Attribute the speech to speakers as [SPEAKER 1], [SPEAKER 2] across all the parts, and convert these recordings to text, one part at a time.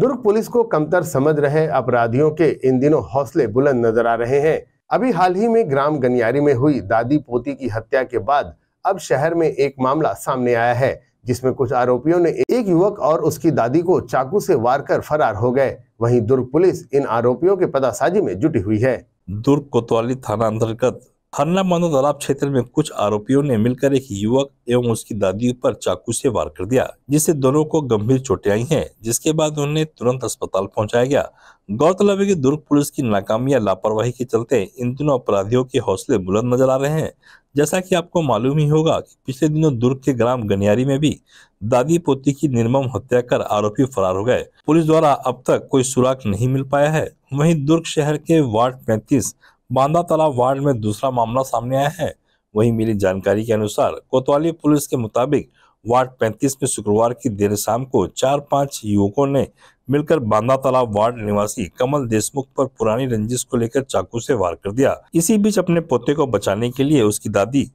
[SPEAKER 1] दुर्ग police को कमतर समझ रहे अपराधियों के इन दिनों हौसले बुलंद नजर आ रहे हैं अभी हाल ही में ग्राम गनियारी में हुई दादी पोती की हत्या के बाद अब शहर में एक मामला सामने आया है जिसमें कुछ आरोपियों ने एक युवक और उसकी दादी को चाकू से वार कर फरार हो गए वहीं दुर्ग पुलिस इन आरोपियों के पदासाजी में जुटी हुई है दुर्ग कोतवाली
[SPEAKER 2] थाना अंतर्गत हरनामंदो तालाब क्षेत्र में कुछ
[SPEAKER 1] आरोपियों ने मिलकर एक युवक
[SPEAKER 2] एवं उसकी दादी पर चाकू से वार कर दिया जिससे दोनों को गंभीर चोटें आई हैं जिसके बाद उन्हें तुरंत अस्पताल पहुंचाया गया गौरतलब है कि दुर्ग पुलिस की नाकामी या लापरवाही के चलते इन दोनों अपराधियों के हौसले बुलंद नजर आ रहे हैं जैसा कि आपको मालूम ही होगा कि पिछले दिनों दुर्ग के ग्राम गनियारी में भी दादी पोती की निर्मम हत्या कर आरोपी फरार हो गए पुलिस द्वारा अब तक कोई सुराग नहीं मिल पाया है वहीं दुर्ग शहर के वार्ड पैंतीस बांदा तालाब वार्ड में दूसरा मामला सामने आया है वहीं मिली जानकारी के अनुसार कोतवाली पुलिस के मुताबिक वार्ड 35 में शुक्रवार की देर शाम को चार पांच युवकों ने मिलकर बांदा तालाब वार्ड निवासी कमल देशमुख पर पुरानी रंजिश को लेकर चाकू से वार कर दिया इसी बीच अपने पोते को बचाने के लिए उसकी दादी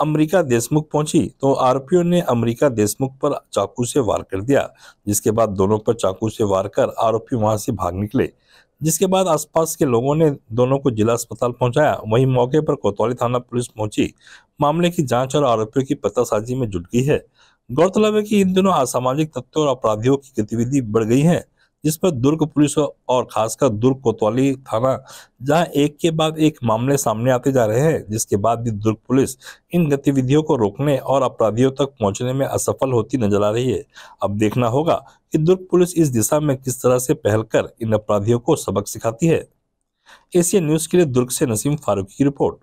[SPEAKER 2] अमेरिका देशमुख पहुंची तो आरोपियों ने अमेरिका देशमुख पर चाकू से वार कर दिया जिसके बाद दोनों पर चाकू से वार कर आरोपी वहां से भाग निकले जिसके बाद आसपास के लोगों ने दोनों को जिला अस्पताल पहुंचाया वहीं मौके पर कोतवाली थाना पुलिस पहुंची मामले की जांच और आरोपियों की साजी में जुट गई है गौरतलब है कि इन दोनों असामाजिक तत्वों और अपराधियों की गतिविधि बढ़ गई है जिस पर दुर्ग पुलिस और खासकर दुर्ग कोतवाली थाना जहां एक के बाद एक मामले सामने आते जा रहे हैं जिसके बाद भी दुर्ग पुलिस इन गतिविधियों को रोकने और अपराधियों तक पहुंचने में असफल होती नजर आ रही है अब देखना होगा कि दुर्ग पुलिस इस दिशा में किस तरह से पहल कर इन अपराधियों को सबक सिखाती है एशिया न्यूज के लिए दुर्ग से नसीम फारूकी की रिपोर्ट